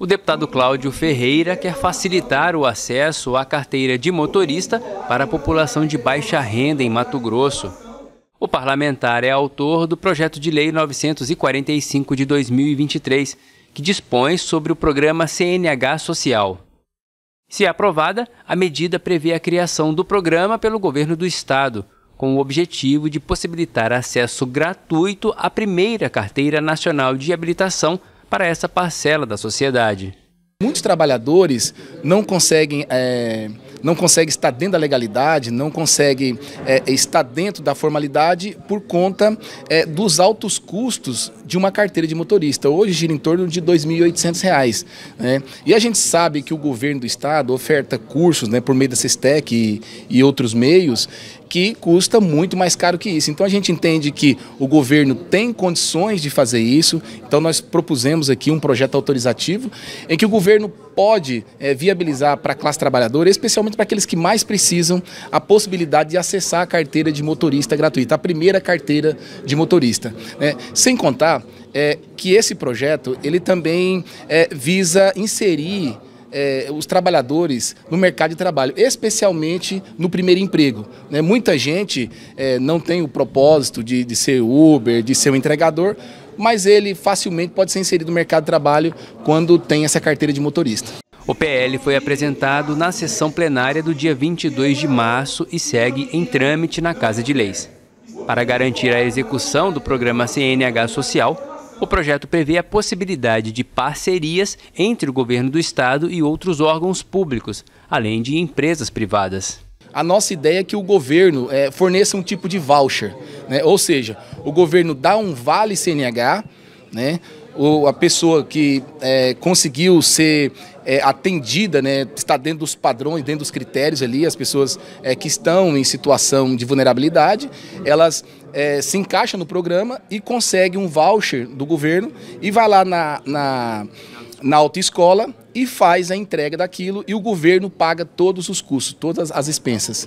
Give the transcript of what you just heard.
O deputado Cláudio Ferreira quer facilitar o acesso à carteira de motorista para a população de baixa renda em Mato Grosso. O parlamentar é autor do projeto de lei 945 de 2023, que dispõe sobre o programa CNH Social. Se aprovada, a medida prevê a criação do programa pelo governo do estado com o objetivo de possibilitar acesso gratuito à primeira carteira nacional de habilitação para essa parcela da sociedade. Muitos trabalhadores não conseguem, é, não conseguem estar dentro da legalidade, não conseguem é, estar dentro da formalidade por conta é, dos altos custos de uma carteira de motorista. Hoje gira em torno de R$ 2.800. Né? E a gente sabe que o governo do estado oferta cursos né, por meio da Sestec e, e outros meios que custa muito mais caro que isso. Então a gente entende que o governo tem condições de fazer isso, então nós propusemos aqui um projeto autorizativo em que o governo pode é, viabilizar para a classe trabalhadora, especialmente para aqueles que mais precisam, a possibilidade de acessar a carteira de motorista gratuita, a primeira carteira de motorista. Né? Sem contar é, que esse projeto ele também é, visa inserir é, os trabalhadores no mercado de trabalho, especialmente no primeiro emprego. Né? Muita gente é, não tem o propósito de, de ser Uber, de ser um entregador, mas ele facilmente pode ser inserido no mercado de trabalho quando tem essa carteira de motorista. O PL foi apresentado na sessão plenária do dia 22 de março e segue em trâmite na Casa de Leis. Para garantir a execução do programa CNH Social, o projeto prevê a possibilidade de parcerias entre o governo do estado e outros órgãos públicos, além de empresas privadas. A nossa ideia é que o governo é, forneça um tipo de voucher, né? ou seja, o governo dá um vale CNH, né? ou a pessoa que é, conseguiu ser é, atendida, né, está dentro dos padrões, dentro dos critérios ali, as pessoas é, que estão em situação de vulnerabilidade, elas é, se encaixa no programa e consegue um voucher do governo e vai lá na, na, na autoescola e faz a entrega daquilo e o governo paga todos os custos, todas as expensas.